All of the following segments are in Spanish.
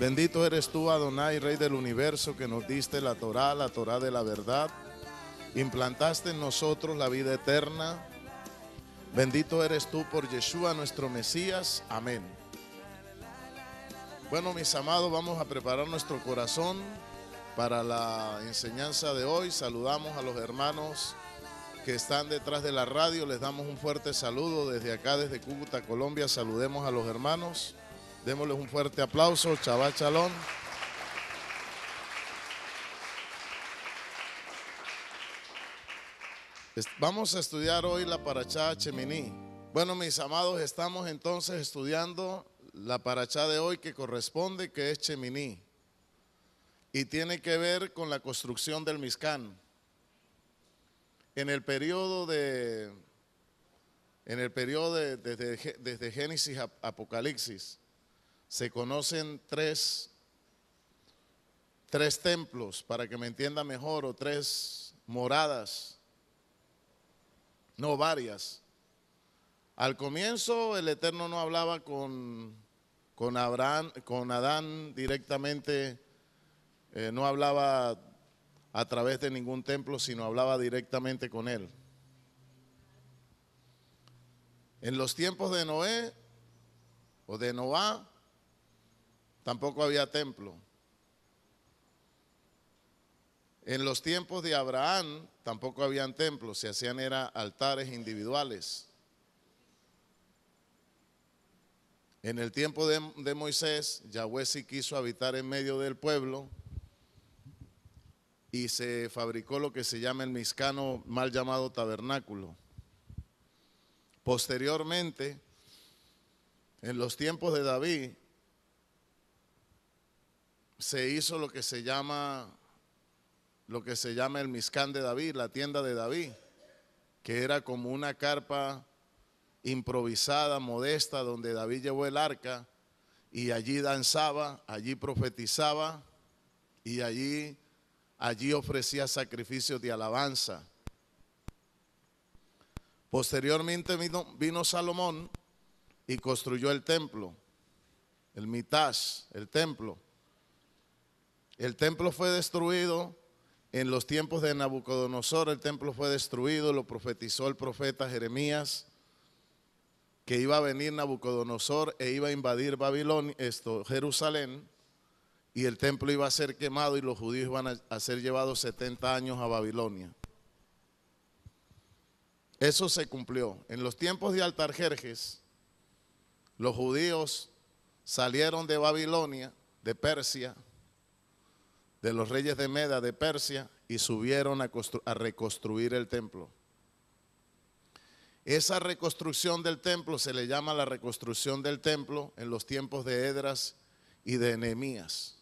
Bendito eres tú, Adonai, Rey del universo, que nos diste la Torá, la Torá de la verdad. Implantaste en nosotros la vida eterna. Bendito eres tú por Yeshua, nuestro Mesías. Amén. Bueno, mis amados, vamos a preparar nuestro corazón para la enseñanza de hoy. Saludamos a los hermanos que están detrás de la radio. Les damos un fuerte saludo desde acá, desde Cúcuta, Colombia. Saludemos a los hermanos. Démosles un fuerte aplauso, Chaval Chalón. Vamos a estudiar hoy la Parachá Cheminí. Bueno, mis amados, estamos entonces estudiando la Parachá de hoy que corresponde, que es Cheminí. Y tiene que ver con la construcción del Miscán. En el periodo de en el periodo desde, Génesis Apocalipsis se conocen tres, tres templos, para que me entienda mejor, o tres moradas, no varias. Al comienzo el Eterno no hablaba con, con, Abraham, con Adán directamente, eh, no hablaba a través de ningún templo, sino hablaba directamente con él. En los tiempos de Noé o de Noá, Tampoco había templo. En los tiempos de Abraham tampoco habían templos, se hacían era altares individuales. En el tiempo de, de, Moisés, Yahweh sí quiso habitar en medio del pueblo y se fabricó lo que se llama el miscano, mal llamado tabernáculo. Posteriormente, en los tiempos de David, se hizo lo que se llama lo que se llama el Miscán de David, la tienda de David, que era como una carpa improvisada, modesta, donde David llevó el arca y allí danzaba, allí profetizaba y allí allí ofrecía sacrificios de alabanza. Posteriormente vino, vino Salomón y construyó el templo, el Mitash, el templo el templo fue destruido en los tiempos de Nabucodonosor, el templo fue destruido, lo profetizó el profeta Jeremías, que iba a venir Nabucodonosor e iba a invadir Babilonia, esto, Jerusalén, y el templo iba a ser quemado y los judíos iban a, ser llevados 70 años a Babilonia. Eso se cumplió. En los tiempos de Altarjerjes, los judíos salieron de Babilonia, de Persia, de los reyes de Meda de Persia y subieron a, reconstruir el templo. Esa reconstrucción del templo se le llama la reconstrucción del templo en los tiempos de Edras y de Enemías.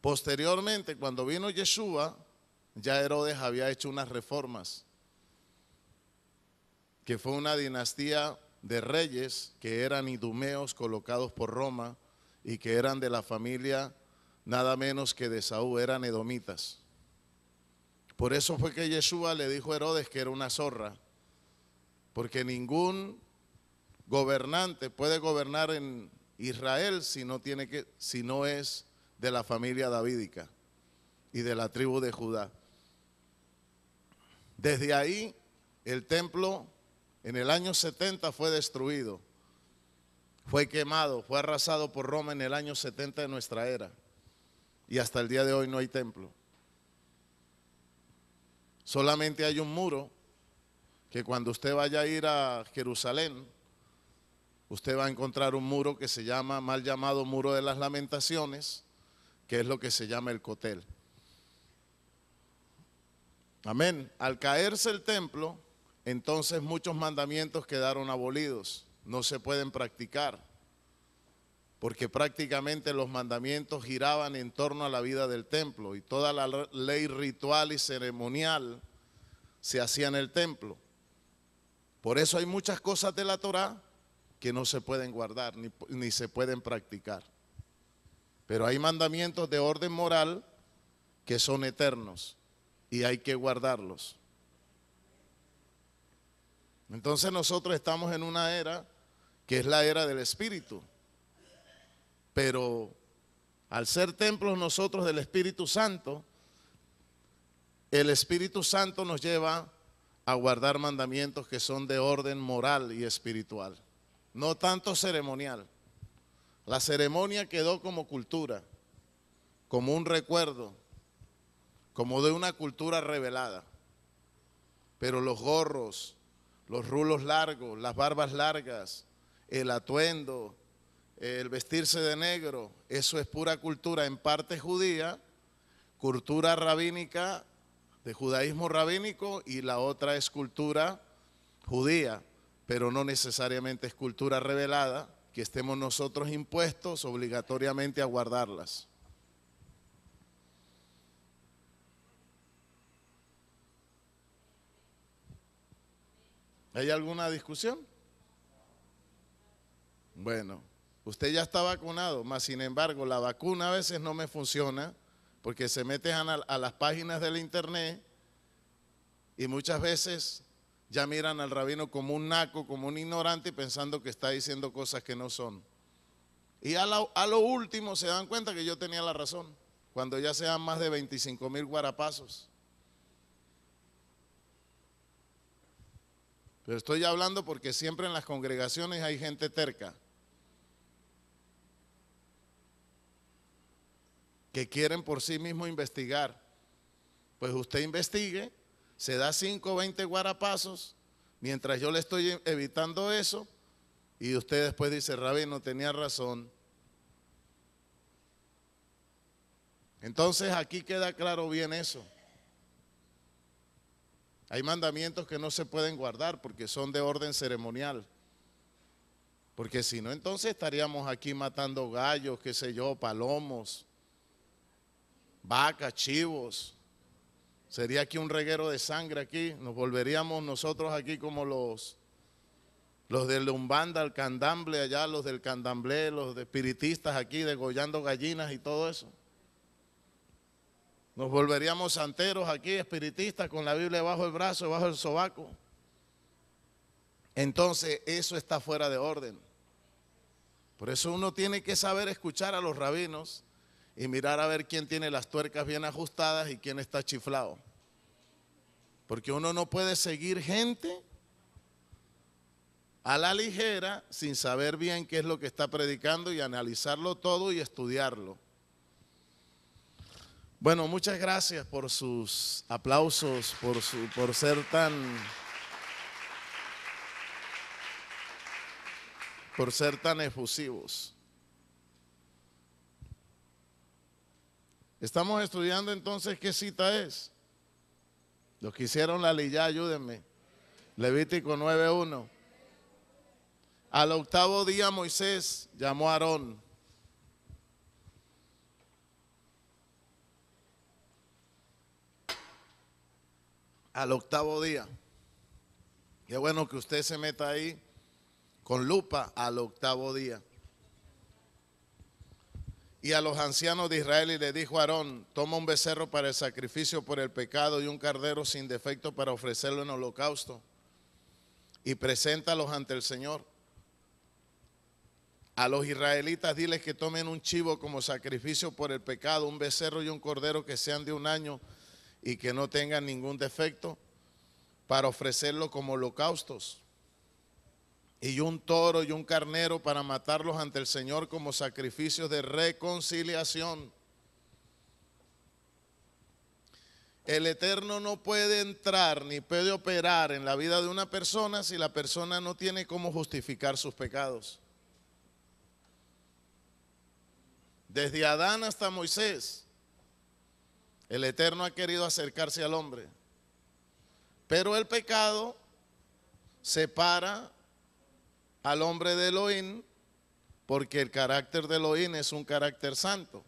Posteriormente, cuando vino Yeshua, ya Herodes había hecho unas reformas, que fue una dinastía de reyes que eran idumeos colocados por Roma y que eran de la familia nada menos que de Saúl, eran edomitas. Por eso fue que Yeshua le dijo a Herodes que era una zorra, porque ningún gobernante puede gobernar en Israel si no, tiene que, si no es de la familia davídica y de la tribu de Judá. Desde ahí el templo en el año 70 fue destruido fue quemado, fue arrasado por Roma en el año 70 de nuestra era. Y hasta el día de hoy no hay templo. Solamente hay un muro que cuando usted vaya a ir a Jerusalén, usted va a encontrar un muro que se llama, mal llamado muro de las lamentaciones, que es lo que se llama el cotel. Amén. Al caerse el templo, entonces muchos mandamientos quedaron abolidos no se pueden practicar, porque prácticamente los mandamientos giraban en torno a la vida del templo y toda la ley ritual y ceremonial se hacía en el templo. Por eso hay muchas cosas de la Torah que no se pueden guardar ni, ni se pueden practicar. Pero hay mandamientos de orden moral que son eternos y hay que guardarlos. Entonces nosotros estamos en una era que es la era del Espíritu. Pero al ser templos nosotros del Espíritu Santo, el Espíritu Santo nos lleva a guardar mandamientos que son de orden moral y espiritual, no tanto ceremonial. La ceremonia quedó como cultura, como un recuerdo, como de una cultura revelada. Pero los gorros, los rulos largos, las barbas largas, el atuendo, el vestirse de negro, eso es pura cultura en parte judía, cultura rabínica, de judaísmo rabínico, y la otra es cultura judía, pero no necesariamente es cultura revelada, que estemos nosotros impuestos obligatoriamente a guardarlas. ¿Hay alguna discusión? Bueno, usted ya está vacunado, mas sin embargo la vacuna a veces no me funciona porque se meten a, las páginas del internet y muchas veces ya miran al rabino como un naco, como un ignorante, pensando que está diciendo cosas que no son. Y a lo, último se dan cuenta que yo tenía la razón, cuando ya dan más de 25 mil guarapazos. Pero estoy hablando porque siempre en las congregaciones hay gente terca. que quieren por sí mismo investigar. Pues usted investigue, se da 5 o 20 guarapasos, mientras yo le estoy evitando eso, y usted después dice, no tenía razón. Entonces aquí queda claro bien eso. Hay mandamientos que no se pueden guardar porque son de orden ceremonial. Porque si no, entonces estaríamos aquí matando gallos, qué sé yo, palomos vacas, chivos. Sería aquí un reguero de sangre aquí. Nos volveríamos nosotros aquí como los, los del Umbanda, el Candamble, allá los del Candamble, los de espiritistas aquí degollando gallinas y todo eso. Nos volveríamos santeros aquí, espiritistas, con la Biblia bajo el brazo, bajo el sobaco. Entonces, eso está fuera de orden. Por eso uno tiene que saber escuchar a los rabinos y mirar a ver quién tiene las tuercas bien ajustadas y quién está chiflado. Porque uno no puede seguir gente a la ligera sin saber bien qué es lo que está predicando y analizarlo todo y estudiarlo. Bueno, muchas gracias por sus aplausos, por, su, por ser tan... por ser tan efusivos. Estamos estudiando entonces qué cita es. Los que hicieron la ley, ayúdenme. Levítico 9.1. Al octavo día Moisés llamó a Aarón. Al octavo día. Qué bueno que usted se meta ahí con lupa al octavo día. Y a los ancianos de Israel y le dijo a Aarón, toma un becerro para el sacrificio por el pecado y un cardero sin defecto para ofrecerlo en holocausto. Y preséntalos ante el Señor. A los israelitas diles que tomen un chivo como sacrificio por el pecado, un becerro y un cordero que sean de un año y que no tengan ningún defecto para ofrecerlo como holocaustos y un toro y un carnero para matarlos ante el Señor como sacrificios de reconciliación. El Eterno no puede entrar ni puede operar en la vida de una persona si la persona no tiene cómo justificar sus pecados. Desde Adán hasta Moisés, el Eterno ha querido acercarse al hombre. Pero el pecado separa al hombre de Elohim, porque el carácter de Elohim es un carácter santo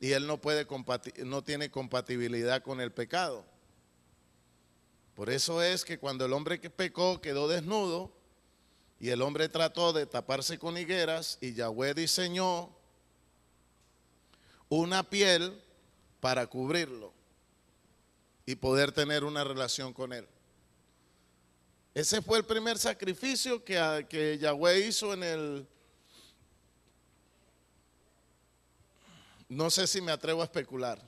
y él no puede no tiene compatibilidad con el pecado. Por eso es que cuando el hombre que pecó quedó desnudo y el hombre trató de taparse con higueras y Yahweh diseñó una piel para cubrirlo y poder tener una relación con él. Ese fue el primer sacrificio que, ah, que Yahweh hizo en el... No sé si me atrevo a especular.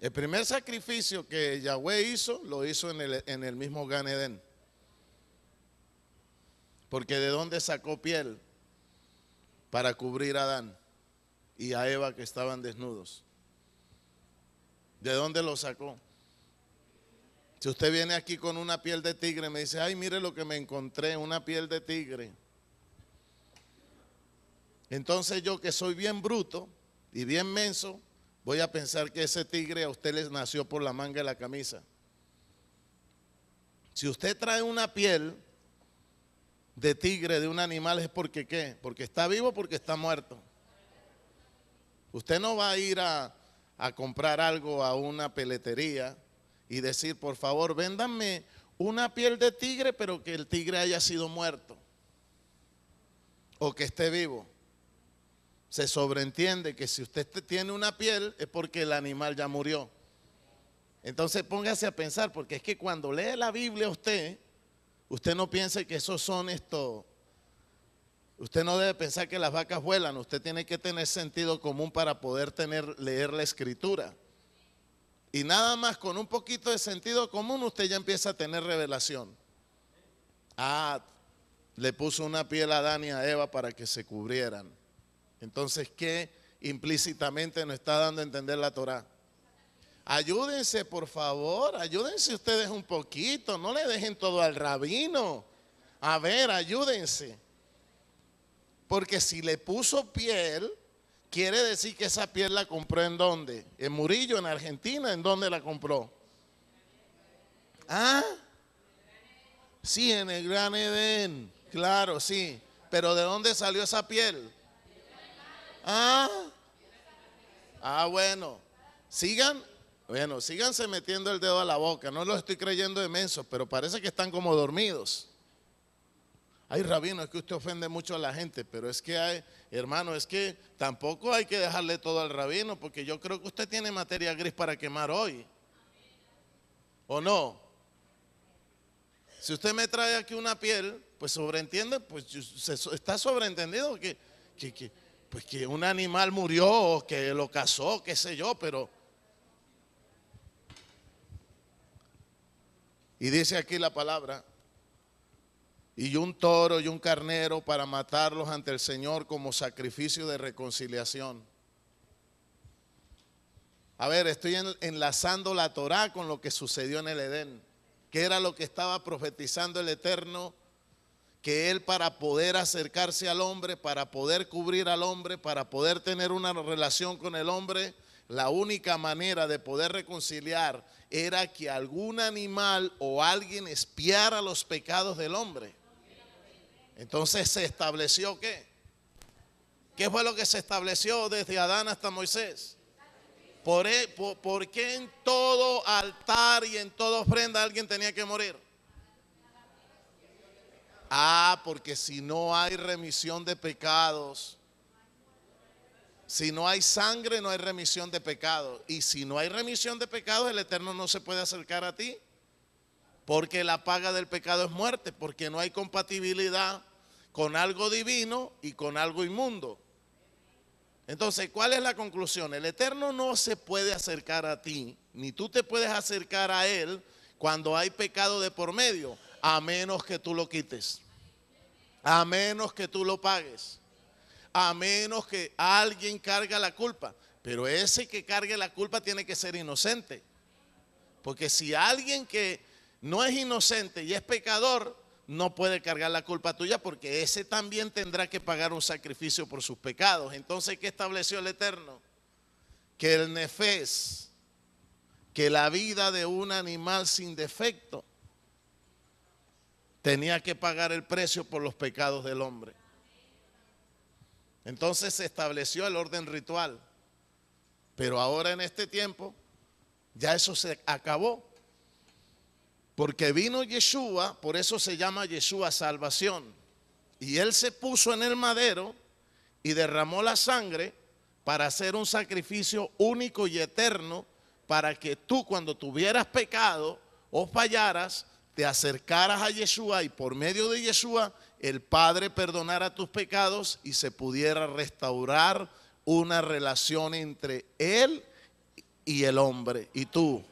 El primer sacrificio que Yahweh hizo, lo hizo en el, en el mismo Ganedén. Porque de dónde sacó piel para cubrir a Adán y a Eva que estaban desnudos. ¿De dónde lo sacó? Si usted viene aquí con una piel de tigre, me dice, ay, mire lo que me encontré, una piel de tigre. Entonces yo que soy bien bruto y bien menso, voy a pensar que ese tigre a usted les nació por la manga de la camisa. Si usted trae una piel de tigre, de un animal, es porque qué? Porque está vivo, o porque está muerto. Usted no va a ir a, a comprar algo a una peletería y decir, por favor, véndanme una piel de tigre, pero que el tigre haya sido muerto o que esté vivo. Se sobreentiende que si usted tiene una piel es porque el animal ya murió. Entonces póngase a pensar, porque es que cuando lee la Biblia usted, usted no piense que esos son estos Usted no debe pensar que las vacas vuelan, usted tiene que tener sentido común para poder tener, leer la escritura. Y nada más con un poquito de sentido común usted ya empieza a tener revelación. Ah, le puso una piel a Dani y a Eva para que se cubrieran. Entonces, ¿qué implícitamente nos está dando a entender la Torah? Ayúdense, por favor, ayúdense ustedes un poquito, no le dejen todo al rabino. A ver, ayúdense. Porque si le puso piel, Quiere decir que esa piel la compró en dónde? En Murillo, en Argentina, ¿en dónde la compró? ¿Ah? Sí, en el Gran Edén. Claro, sí. Pero ¿de dónde salió esa piel? ¿Ah? Ah, bueno. Sigan, bueno, síganse metiendo el dedo a la boca. No lo estoy creyendo de pero parece que están como dormidos hay rabino, es que usted ofende mucho a la gente, pero es que hay, hermano, es que tampoco hay que dejarle todo al rabino, porque yo creo que usted tiene materia gris para quemar hoy. ¿O no? Si usted me trae aquí una piel, pues sobreentiende, pues está sobreentendido que, que, pues que un animal murió, o que lo cazó, qué sé yo, pero... Y dice aquí la palabra, y un toro y un carnero para matarlos ante el Señor como sacrificio de reconciliación. A ver, estoy enlazando la Torá con lo que sucedió en el Edén, que era lo que estaba profetizando el Eterno, que Él para poder acercarse al hombre, para poder cubrir al hombre, para poder tener una relación con el hombre, la única manera de poder reconciliar era que algún animal o alguien espiara los pecados del hombre. Entonces se estableció qué? ¿Qué fue lo que se estableció desde Adán hasta Moisés? E, ¿Por, qué en todo altar y en toda ofrenda alguien tenía que morir? Ah, porque si no hay remisión de pecados, si no hay sangre, no hay remisión de pecados. Y si no hay remisión de pecados, el Eterno no se puede acercar a ti porque la paga del pecado es muerte, porque no hay compatibilidad con algo divino y con algo inmundo. Entonces, ¿cuál es la conclusión? El Eterno no se puede acercar a ti, ni tú te puedes acercar a Él cuando hay pecado de por medio, a menos que tú lo quites, a menos que tú lo pagues, a menos que alguien cargue la culpa. Pero ese que cargue la culpa tiene que ser inocente. Porque si alguien que no es inocente y es pecador, no puede cargar la culpa tuya porque ese también tendrá que pagar un sacrificio por sus pecados. Entonces, ¿qué estableció el Eterno? Que el nefes que la vida de un animal sin defecto, tenía que pagar el precio por los pecados del hombre. Entonces se estableció el orden ritual. Pero ahora en este tiempo, ya eso se acabó. Porque vino Yeshua, por eso se llama Yeshua salvación. Y él se puso en el madero y derramó la sangre para hacer un sacrificio único y eterno para que tú cuando tuvieras pecado o fallaras, te acercaras a Yeshua y por medio de Yeshua el Padre perdonara tus pecados y se pudiera restaurar una relación entre Él y el hombre y tú.